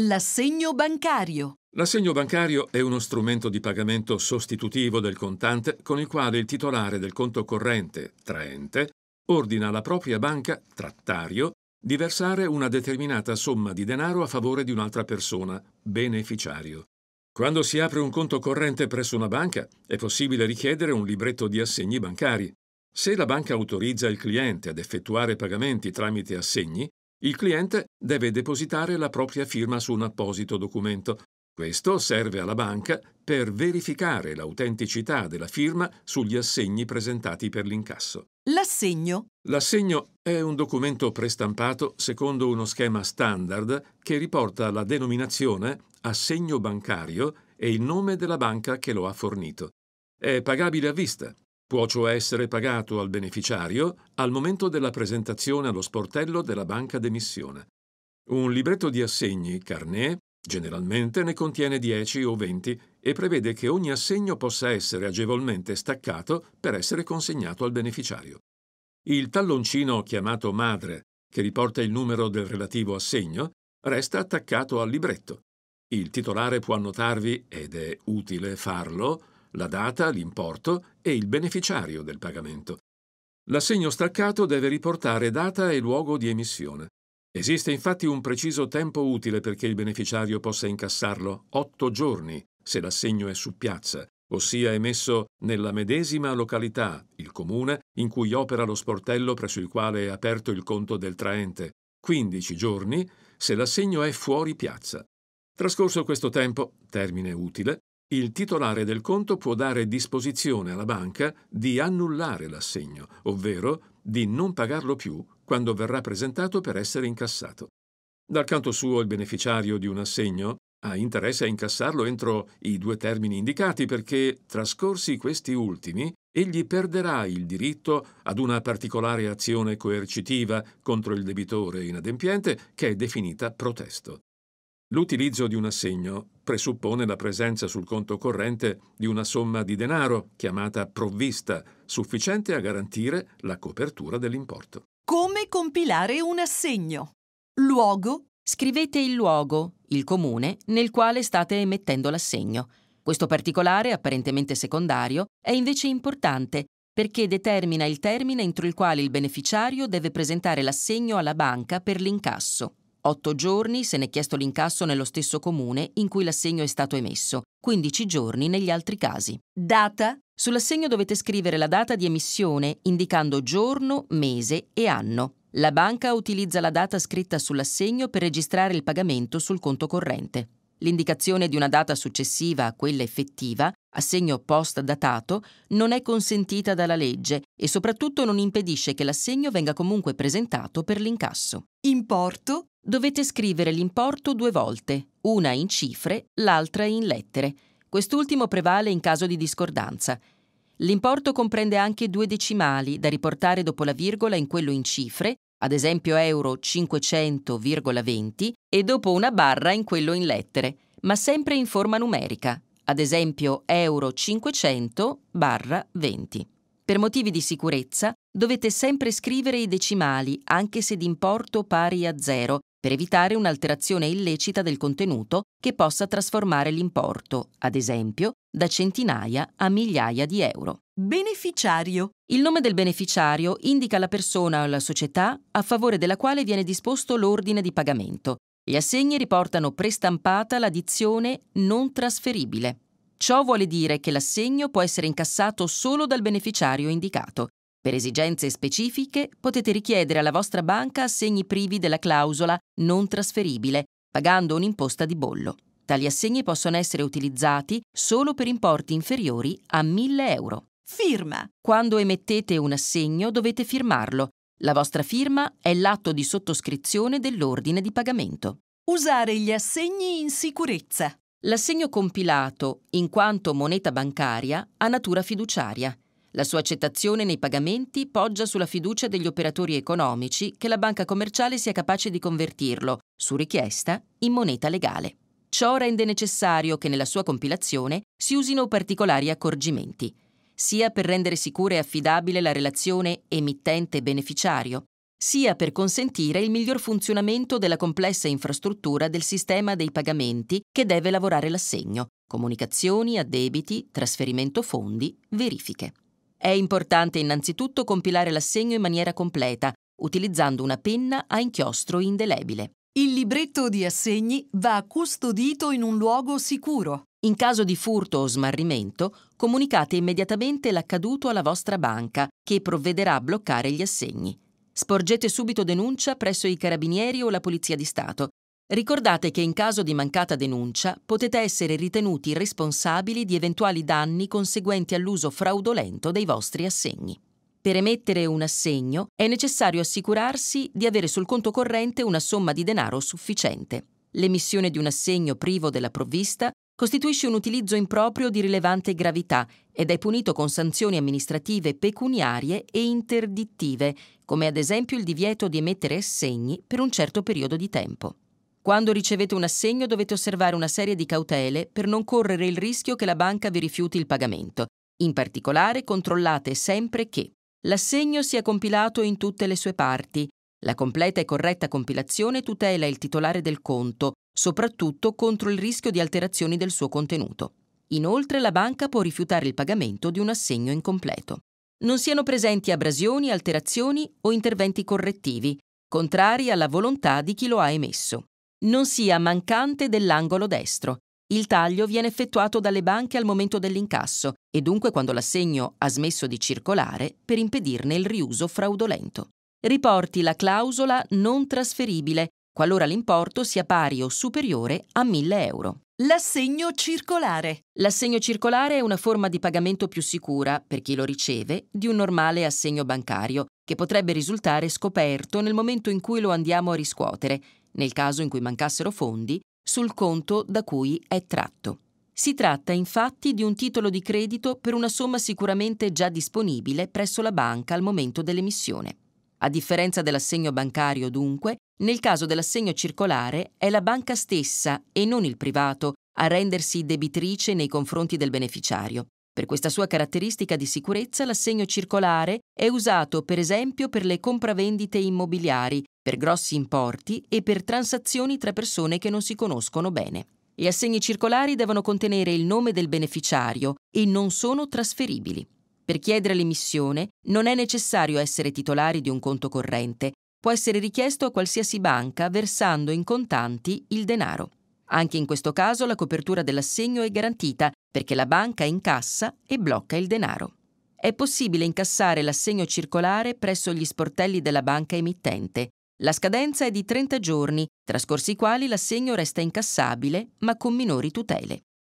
L'assegno bancario. L'assegno bancario è uno strumento di pagamento sostitutivo del contante con il quale il titolare del conto corrente, traente, ordina alla propria banca, trattario, di versare una determinata somma di denaro a favore di un'altra persona, beneficiario. Quando si apre un conto corrente presso una banca, è possibile richiedere un libretto di assegni bancari. Se la banca autorizza il cliente ad effettuare pagamenti tramite assegni, il cliente deve depositare la propria firma su un apposito documento. Questo serve alla banca per verificare l'autenticità della firma sugli assegni presentati per l'incasso. L'assegno. L'assegno è un documento prestampato secondo uno schema standard che riporta la denominazione assegno bancario e il nome della banca che lo ha fornito. È pagabile a vista Può cioè essere pagato al beneficiario al momento della presentazione allo sportello della banca d'emissione. Un libretto di assegni, carnet, generalmente ne contiene 10 o 20 e prevede che ogni assegno possa essere agevolmente staccato per essere consegnato al beneficiario. Il talloncino chiamato madre, che riporta il numero del relativo assegno, resta attaccato al libretto. Il titolare può annotarvi, ed è utile farlo, la data, l'importo e il beneficiario del pagamento. L'assegno staccato deve riportare data e luogo di emissione. Esiste infatti un preciso tempo utile perché il beneficiario possa incassarlo, 8 giorni, se l'assegno è su piazza, ossia emesso nella medesima località, il comune, in cui opera lo sportello presso il quale è aperto il conto del traente, 15 giorni, se l'assegno è fuori piazza. Trascorso questo tempo, termine utile, il titolare del conto può dare disposizione alla banca di annullare l'assegno, ovvero di non pagarlo più quando verrà presentato per essere incassato. Dal canto suo il beneficiario di un assegno ha interesse a incassarlo entro i due termini indicati perché, trascorsi questi ultimi, egli perderà il diritto ad una particolare azione coercitiva contro il debitore inadempiente che è definita protesto. L'utilizzo di un assegno presuppone la presenza sul conto corrente di una somma di denaro, chiamata provvista, sufficiente a garantire la copertura dell'importo. Come compilare un assegno? Luogo. Scrivete il luogo, il comune, nel quale state emettendo l'assegno. Questo particolare, apparentemente secondario, è invece importante perché determina il termine entro il quale il beneficiario deve presentare l'assegno alla banca per l'incasso. 8 giorni se ne è chiesto l'incasso nello stesso comune in cui l'assegno è stato emesso, 15 giorni negli altri casi. Data? Sull'assegno dovete scrivere la data di emissione indicando giorno, mese e anno. La banca utilizza la data scritta sull'assegno per registrare il pagamento sul conto corrente. L'indicazione di una data successiva a quella effettiva, assegno post datato, non è consentita dalla legge e soprattutto non impedisce che l'assegno venga comunque presentato per l'incasso. Importo Dovete scrivere l'importo due volte, una in cifre, l'altra in lettere. Quest'ultimo prevale in caso di discordanza. L'importo comprende anche due decimali da riportare dopo la virgola in quello in cifre, ad esempio euro 500,20, e dopo una barra in quello in lettere, ma sempre in forma numerica, ad esempio euro 500 barra 20. Per motivi di sicurezza dovete sempre scrivere i decimali, anche se d'importo pari a zero, per evitare un'alterazione illecita del contenuto che possa trasformare l'importo, ad esempio, da centinaia a migliaia di euro. Beneficiario. Il nome del beneficiario indica la persona o la società a favore della quale viene disposto l'ordine di pagamento. Gli assegni riportano prestampata la dizione non trasferibile. Ciò vuole dire che l'assegno può essere incassato solo dal beneficiario indicato per esigenze specifiche potete richiedere alla vostra banca assegni privi della clausola non trasferibile, pagando un'imposta di bollo. Tali assegni possono essere utilizzati solo per importi inferiori a 1000 euro. Firma! Quando emettete un assegno dovete firmarlo. La vostra firma è l'atto di sottoscrizione dell'ordine di pagamento. Usare gli assegni in sicurezza. L'assegno compilato, in quanto moneta bancaria, ha natura fiduciaria la sua accettazione nei pagamenti poggia sulla fiducia degli operatori economici che la banca commerciale sia capace di convertirlo, su richiesta, in moneta legale. Ciò rende necessario che nella sua compilazione si usino particolari accorgimenti, sia per rendere sicura e affidabile la relazione emittente-beneficiario, sia per consentire il miglior funzionamento della complessa infrastruttura del sistema dei pagamenti che deve lavorare l'assegno, comunicazioni, addebiti, trasferimento fondi, verifiche. È importante innanzitutto compilare l'assegno in maniera completa, utilizzando una penna a inchiostro indelebile. Il libretto di assegni va custodito in un luogo sicuro. In caso di furto o smarrimento, comunicate immediatamente l'accaduto alla vostra banca, che provvederà a bloccare gli assegni. Sporgete subito denuncia presso i carabinieri o la Polizia di Stato Ricordate che in caso di mancata denuncia potete essere ritenuti responsabili di eventuali danni conseguenti all'uso fraudolento dei vostri assegni. Per emettere un assegno è necessario assicurarsi di avere sul conto corrente una somma di denaro sufficiente. L'emissione di un assegno privo della provvista costituisce un utilizzo improprio di rilevante gravità ed è punito con sanzioni amministrative pecuniarie e interdittive, come ad esempio il divieto di emettere assegni per un certo periodo di tempo. Quando ricevete un assegno dovete osservare una serie di cautele per non correre il rischio che la banca vi rifiuti il pagamento. In particolare controllate sempre che l'assegno sia compilato in tutte le sue parti. La completa e corretta compilazione tutela il titolare del conto, soprattutto contro il rischio di alterazioni del suo contenuto. Inoltre la banca può rifiutare il pagamento di un assegno incompleto. Non siano presenti abrasioni, alterazioni o interventi correttivi, contrari alla volontà di chi lo ha emesso non sia mancante dell'angolo destro. Il taglio viene effettuato dalle banche al momento dell'incasso e dunque quando l'assegno ha smesso di circolare per impedirne il riuso fraudolento. Riporti la clausola non trasferibile qualora l'importo sia pari o superiore a 1000 euro. L'assegno circolare. L'assegno circolare è una forma di pagamento più sicura, per chi lo riceve, di un normale assegno bancario, che potrebbe risultare scoperto nel momento in cui lo andiamo a riscuotere nel caso in cui mancassero fondi, sul conto da cui è tratto. Si tratta infatti di un titolo di credito per una somma sicuramente già disponibile presso la banca al momento dell'emissione. A differenza dell'assegno bancario, dunque, nel caso dell'assegno circolare è la banca stessa e non il privato a rendersi debitrice nei confronti del beneficiario. Per questa sua caratteristica di sicurezza l'assegno circolare è usato per esempio per le compravendite immobiliari per grossi importi e per transazioni tra persone che non si conoscono bene. Gli assegni circolari devono contenere il nome del beneficiario e non sono trasferibili. Per chiedere l'emissione non è necessario essere titolari di un conto corrente, può essere richiesto a qualsiasi banca versando in contanti il denaro. Anche in questo caso la copertura dell'assegno è garantita perché la banca incassa e blocca il denaro. È possibile incassare l'assegno circolare presso gli sportelli della banca emittente, la scadenza è di 30 giorni, trascorsi i quali l'assegno resta incassabile ma con minori tutele.